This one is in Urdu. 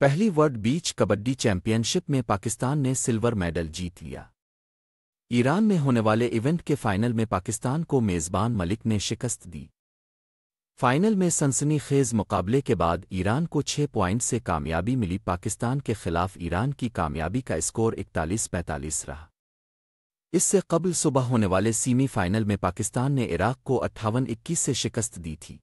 پہلی world beach kabaddi championship میں پاکستان نے سلور میڈل جیت لیا ایران میں ہونے والے ایونٹ کے فائنل میں پاکستان کو میزبان ملک نے شکست دی فائنل میں سنسنی خیز مقابلے کے بعد ایران کو چھ پوائنٹ سے کامیابی ملی پاکستان کے خلاف ایران کی کامیابی کا اسکور اکتالیس پینتالیس رہا اس سے قبل صبح ہونے والے سیمی فائنل میں پاکستان نے عراق کو اٹھاون اکیس سے شکست دی تھی